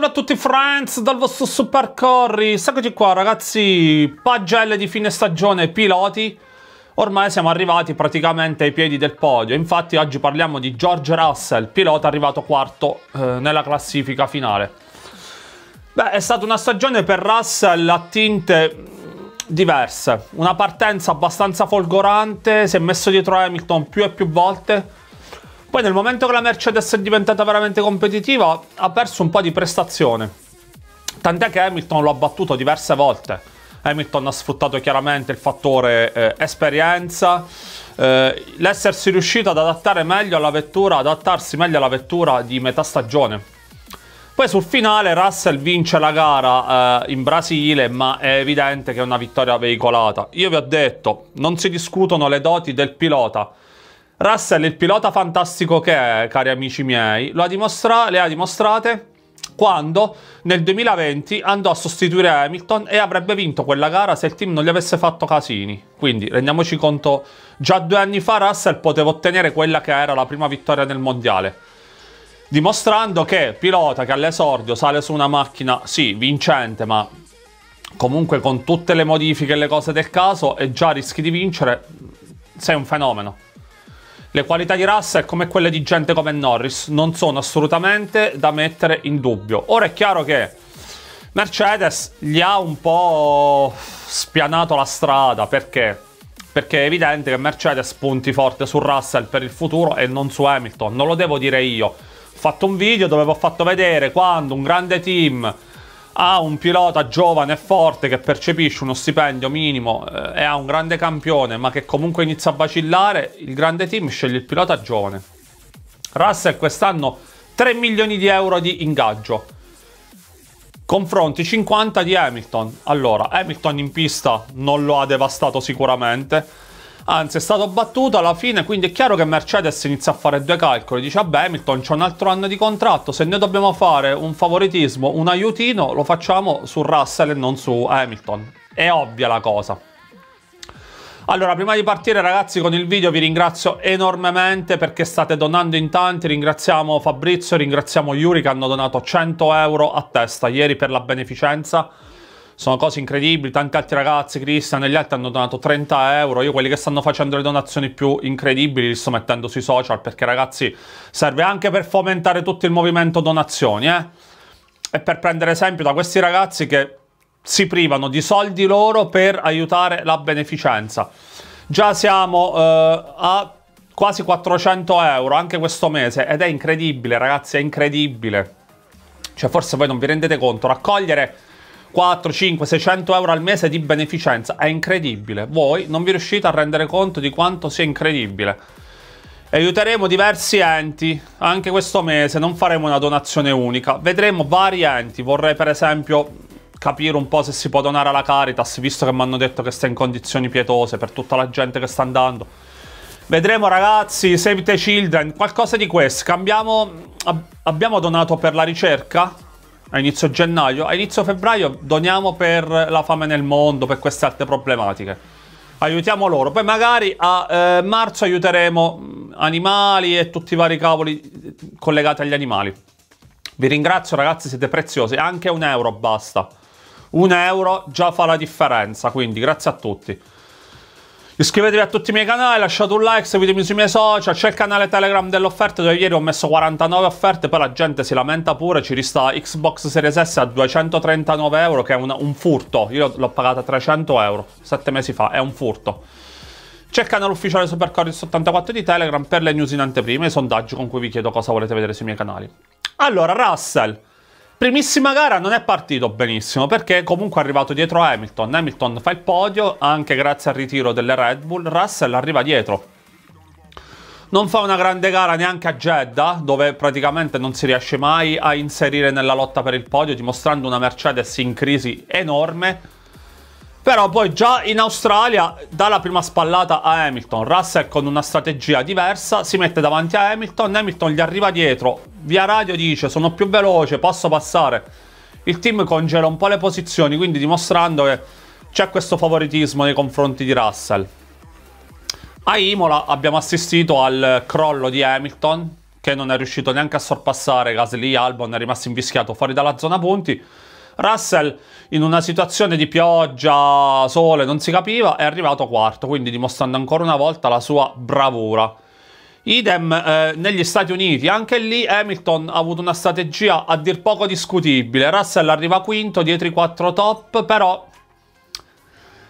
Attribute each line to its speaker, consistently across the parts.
Speaker 1: salve a tutti friends dal vostro Super Corri. Eccoci qua ragazzi, pagelle di fine stagione piloti. Ormai siamo arrivati praticamente ai piedi del podio. Infatti oggi parliamo di George Russell, pilota arrivato quarto eh, nella classifica finale. Beh, è stata una stagione per Russell a tinte mm, diverse. Una partenza abbastanza folgorante, si è messo dietro Hamilton più e più volte poi nel momento che la Mercedes è diventata veramente competitiva ha perso un po' di prestazione. Tant'è che Hamilton l'ha battuto diverse volte. Hamilton ha sfruttato chiaramente il fattore eh, esperienza, eh, l'essersi riuscito ad adattare meglio alla vettura, adattarsi meglio alla vettura di metà stagione. Poi sul finale Russell vince la gara eh, in Brasile, ma è evidente che è una vittoria veicolata. Io vi ho detto, non si discutono le doti del pilota Russell, il pilota fantastico che è, cari amici miei, ha le ha dimostrate quando nel 2020 andò a sostituire Hamilton e avrebbe vinto quella gara se il team non gli avesse fatto casini. Quindi rendiamoci conto, già due anni fa Russell poteva ottenere quella che era la prima vittoria nel mondiale. Dimostrando che pilota che all'esordio sale su una macchina, sì, vincente, ma comunque con tutte le modifiche e le cose del caso e già rischi di vincere, sei un fenomeno. Le qualità di Russell, come quelle di gente come Norris, non sono assolutamente da mettere in dubbio. Ora è chiaro che Mercedes gli ha un po' spianato la strada, perché? Perché è evidente che Mercedes punti forte su Russell per il futuro e non su Hamilton, non lo devo dire io. Ho fatto un video dove ho fatto vedere quando un grande team ha un pilota giovane e forte che percepisce uno stipendio minimo eh, e ha un grande campione ma che comunque inizia a vacillare, il grande team sceglie il pilota giovane. Russell quest'anno 3 milioni di euro di ingaggio. Confronti 50 di Hamilton. Allora, Hamilton in pista non lo ha devastato sicuramente anzi è stato battuto alla fine, quindi è chiaro che Mercedes inizia a fare due calcoli, dice a Hamilton c'è un altro anno di contratto, se noi dobbiamo fare un favoritismo, un aiutino, lo facciamo su Russell e non su Hamilton. È ovvia la cosa. Allora, prima di partire ragazzi con il video vi ringrazio enormemente perché state donando in tanti, ringraziamo Fabrizio, ringraziamo Yuri che hanno donato 100 euro a testa ieri per la beneficenza sono cose incredibili, tanti altri ragazzi, Cristian e gli altri hanno donato 30 euro, io quelli che stanno facendo le donazioni più incredibili li sto mettendo sui social perché ragazzi serve anche per fomentare tutto il movimento donazioni eh? e per prendere esempio da questi ragazzi che si privano di soldi loro per aiutare la beneficenza. Già siamo eh, a quasi 400 euro anche questo mese ed è incredibile ragazzi, è incredibile. Cioè forse voi non vi rendete conto, raccogliere 4, 5, 600 euro al mese di beneficenza. È incredibile. Voi non vi riuscite a rendere conto di quanto sia incredibile. Aiuteremo diversi enti anche questo mese, non faremo una donazione unica. Vedremo vari enti. Vorrei per esempio capire un po' se si può donare alla Caritas, visto che mi hanno detto che sta in condizioni pietose per tutta la gente che sta andando. Vedremo ragazzi, Save the Children, qualcosa di questo. Cambiamo... Ab abbiamo donato per la ricerca? a inizio gennaio, a inizio febbraio doniamo per la fame nel mondo, per queste altre problematiche. Aiutiamo loro, poi magari a eh, marzo aiuteremo mm, animali e tutti i vari cavoli mm, collegati agli animali. Vi ringrazio ragazzi, siete preziosi, anche un euro basta. Un euro già fa la differenza, quindi grazie a tutti. Iscrivetevi a tutti i miei canali, lasciate un like, seguitemi sui miei social, c'è il canale Telegram dell'offerta dove ieri ho messo 49 offerte, poi la gente si lamenta pure, ci resta Xbox Series S a 239 euro che è un, un furto, io l'ho pagata 300 euro, 7 mesi fa, è un furto. C'è il canale ufficiale Supercorris 84 di Telegram per le news in anteprima e i sondaggi con cui vi chiedo cosa volete vedere sui miei canali. Allora, Russell... Primissima gara non è partito benissimo perché comunque è arrivato dietro Hamilton. Hamilton fa il podio anche grazie al ritiro delle Red Bull. Russell arriva dietro. Non fa una grande gara neanche a Jeddah, dove praticamente non si riesce mai a inserire nella lotta per il podio, dimostrando una Mercedes in crisi enorme però poi già in Australia dà la prima spallata a Hamilton. Russell con una strategia diversa si mette davanti a Hamilton, Hamilton gli arriva dietro, via radio dice sono più veloce, posso passare. Il team congela un po' le posizioni, quindi dimostrando che c'è questo favoritismo nei confronti di Russell. A Imola abbiamo assistito al crollo di Hamilton, che non è riuscito neanche a sorpassare Gasly, Albon è rimasto invischiato fuori dalla zona punti. Russell in una situazione di pioggia, sole, non si capiva, è arrivato quarto, quindi dimostrando ancora una volta la sua bravura. Idem eh, negli Stati Uniti, anche lì Hamilton ha avuto una strategia a dir poco discutibile, Russell arriva quinto dietro i quattro top, però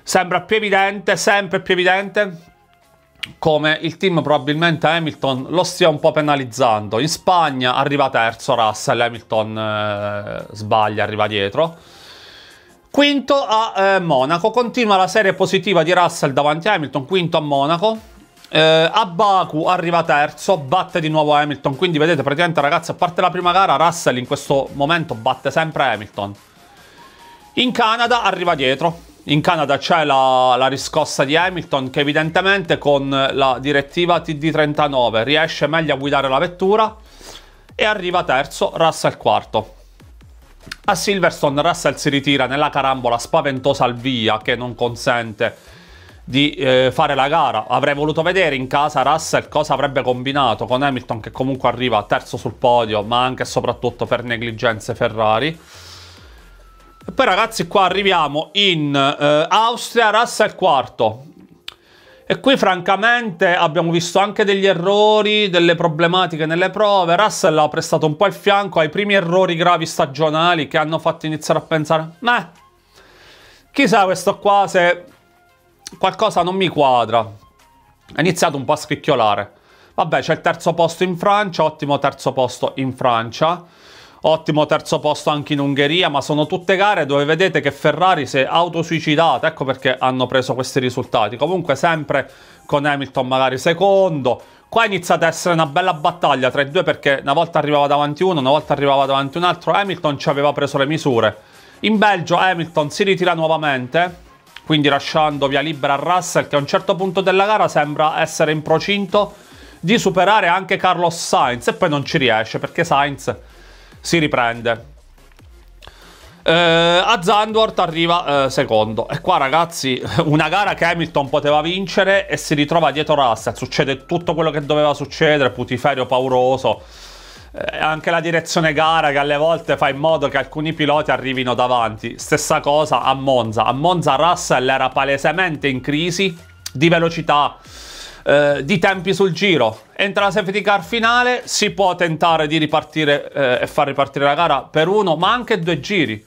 Speaker 1: sembra più evidente, sempre più evidente come il team probabilmente Hamilton lo stia un po' penalizzando. In Spagna arriva terzo Russell, Hamilton eh, sbaglia, arriva dietro. Quinto a eh, Monaco, continua la serie positiva di Russell davanti a Hamilton, quinto a Monaco. Eh, a Baku arriva terzo, batte di nuovo Hamilton, quindi vedete praticamente ragazzi a parte la prima gara Russell in questo momento batte sempre Hamilton. In Canada arriva dietro, in Canada c'è la, la, riscossa di Hamilton che evidentemente con la direttiva TD39 riesce meglio a guidare la vettura e arriva terzo, Russell quarto. A Silverstone Russell si ritira nella carambola spaventosa al via che non consente di eh, fare la gara. Avrei voluto vedere in casa Russell cosa avrebbe combinato con Hamilton che comunque arriva terzo sul podio ma anche e soprattutto per negligenze Ferrari. E poi ragazzi qua arriviamo in eh, Austria, Russell quarto. E qui francamente abbiamo visto anche degli errori, delle problematiche nelle prove. Russell ha prestato un po' il fianco ai primi errori gravi stagionali che hanno fatto iniziare a pensare, ma chissà questo qua se qualcosa non mi quadra. Ha iniziato un po' a scricchiolare. Vabbè, c'è il terzo posto in Francia, ottimo terzo posto in Francia. Ottimo terzo posto anche in Ungheria, ma sono tutte gare dove vedete che Ferrari si è autosuicidata, ecco perché hanno preso questi risultati. Comunque sempre con Hamilton magari secondo. Qua è iniziata ad essere una bella battaglia tra i due perché una volta arrivava davanti uno, una volta arrivava davanti un altro, Hamilton ci aveva preso le misure. In Belgio Hamilton si ritira nuovamente, quindi lasciando via libera a Russell che a un certo punto della gara sembra essere in procinto di superare anche Carlos Sainz e poi non ci riesce perché Sainz si riprende. Eh, a Zandvoort arriva eh, secondo. E qua, ragazzi, una gara che Hamilton poteva vincere e si ritrova dietro Russell. Succede tutto quello che doveva succedere, putiferio pauroso. Eh, anche la direzione gara che alle volte fa in modo che alcuni piloti arrivino davanti. Stessa cosa a Monza. A Monza Russell era palesemente in crisi di velocità eh, di tempi sul giro. Entra la safety car finale, si può tentare di ripartire eh, e far ripartire la gara per uno, ma anche due giri.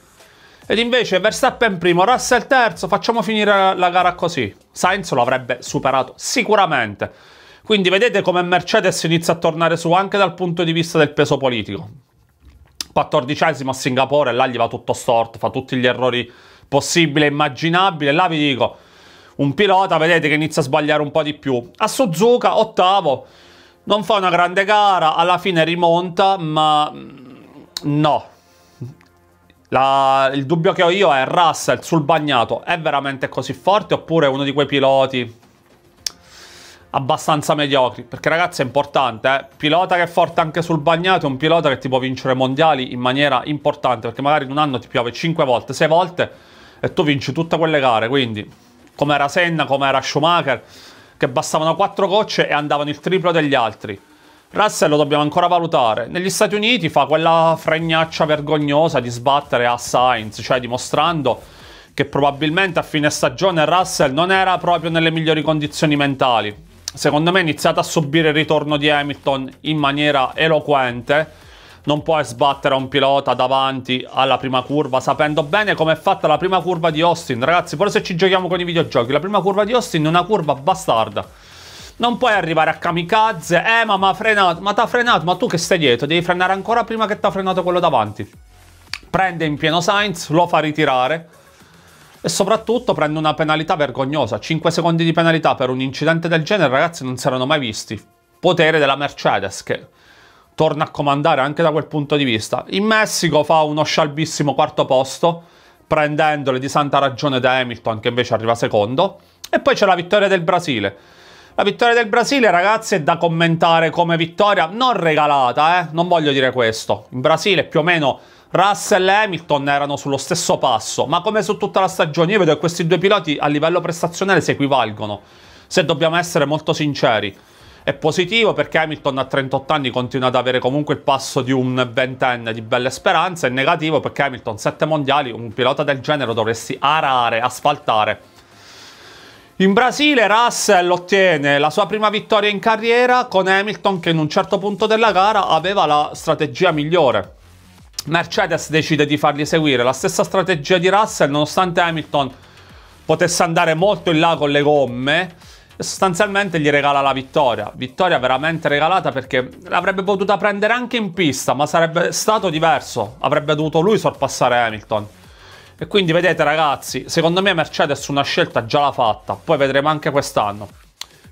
Speaker 1: Ed invece Verstappen primo, Russell terzo, facciamo finire la gara così. Sainz lo avrebbe superato sicuramente. Quindi vedete come Mercedes inizia a tornare su anche dal punto di vista del peso politico. 14 a Singapore, là gli va tutto storto, fa tutti gli errori possibili e immaginabili. Là vi dico, un pilota, vedete che inizia a sbagliare un po' di più. A Suzuka, ottavo, non fa una grande gara, alla fine rimonta, ma mm, no. La... il dubbio che ho io è Russell sul bagnato, è veramente così forte oppure è uno di quei piloti abbastanza mediocri? Perché ragazzi è importante, eh? pilota che è forte anche sul bagnato è un pilota che ti può vincere mondiali in maniera importante, perché magari in un anno ti piove 5 volte, 6 volte e tu vinci tutte quelle gare, quindi come era Senna, come era Schumacher, che bastavano quattro gocce e andavano il triplo degli altri. Russell lo dobbiamo ancora valutare. Negli Stati Uniti fa quella fregnaccia vergognosa di sbattere a Sainz, cioè dimostrando che probabilmente a fine stagione Russell non era proprio nelle migliori condizioni mentali. Secondo me ha iniziato a subire il ritorno di Hamilton in maniera eloquente non puoi sbattere un pilota davanti alla prima curva sapendo bene come è fatta la prima curva di Austin. Ragazzi, pure se ci giochiamo con i videogiochi, la prima curva di Austin è una curva bastarda. Non puoi arrivare a kamikaze, eh ma mi ha frenato, ma ti ha frenato, ma tu che stai dietro, devi frenare ancora prima che ti ha frenato quello davanti. Prende in pieno Sainz, lo fa ritirare e soprattutto prende una penalità vergognosa. 5 secondi di penalità per un incidente del genere, ragazzi, non si erano mai visti. Potere della Mercedes che torna a comandare anche da quel punto di vista. In Messico fa uno scialbissimo quarto posto, prendendole di santa ragione da Hamilton, che invece arriva secondo. E poi c'è la vittoria del Brasile. La vittoria del Brasile, ragazzi, è da commentare come vittoria non regalata, eh? non voglio dire questo. In Brasile più o meno Russell e Hamilton erano sullo stesso passo, ma come su tutta la stagione io vedo che questi due piloti a livello prestazionale si equivalgono, se dobbiamo essere molto sinceri. È positivo perché Hamilton a 38 anni continua ad avere comunque il passo di un ventenne di belle speranze, è negativo perché Hamilton 7 mondiali, un pilota del genere dovresti arare, asfaltare. In Brasile Russell ottiene la sua prima vittoria in carriera con Hamilton che in un certo punto della gara aveva la strategia migliore. Mercedes decide di fargli seguire la stessa strategia di Russell nonostante Hamilton potesse andare molto in là con le gomme sostanzialmente gli regala la vittoria. Vittoria veramente regalata perché l'avrebbe potuta prendere anche in pista, ma sarebbe stato diverso, avrebbe dovuto lui sorpassare Hamilton. E quindi vedete ragazzi, secondo me Mercedes una scelta già l'ha fatta, poi vedremo anche quest'anno.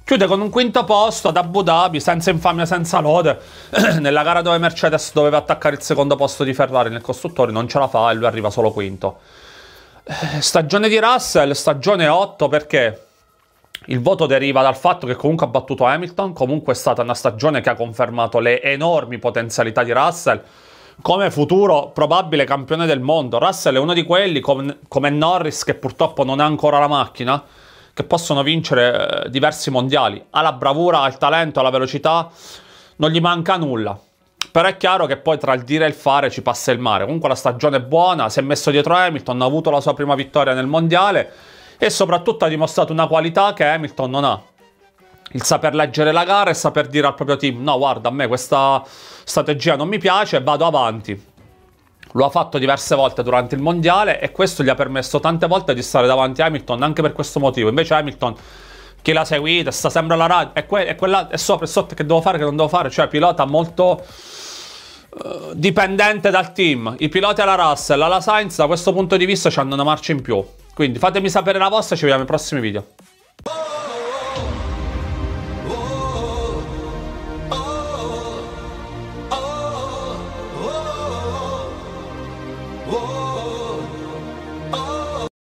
Speaker 1: Chiude con un quinto posto ad Abu Dhabi, senza infamia, senza lode, nella gara dove Mercedes doveva attaccare il secondo posto di Ferrari nel costruttore, non ce la fa e lui arriva solo quinto. Eh, stagione di Russell, stagione 8 perché il voto deriva dal fatto che comunque ha battuto Hamilton, comunque è stata una stagione che ha confermato le enormi potenzialità di Russell come futuro probabile campione del mondo. Russell è uno di quelli com come Norris che purtroppo non ha ancora la macchina che possono vincere eh, diversi mondiali. Ha la bravura, ha il talento, ha la velocità, non gli manca nulla. Però è chiaro che poi tra il dire e il fare ci passa il mare. Comunque la stagione è buona, si è messo dietro Hamilton, ha avuto la sua prima vittoria nel mondiale e soprattutto ha dimostrato una qualità che Hamilton non ha. Il saper leggere la gara e saper dire al proprio team no guarda a me questa strategia non mi piace vado avanti. Lo ha fatto diverse volte durante il mondiale e questo gli ha permesso tante volte di stare davanti a Hamilton anche per questo motivo. Invece Hamilton chi l'ha seguita sta sempre alla radio, è, que- è quella è sopra e sotto che devo fare che non devo fare, cioè pilota molto eh, dipendente dal team. I piloti alla Russell, alla Sainz da questo punto di vista ci hanno una marcia in più. Quindi fatemi sapere la vostra, ci vediamo nei prossimi video.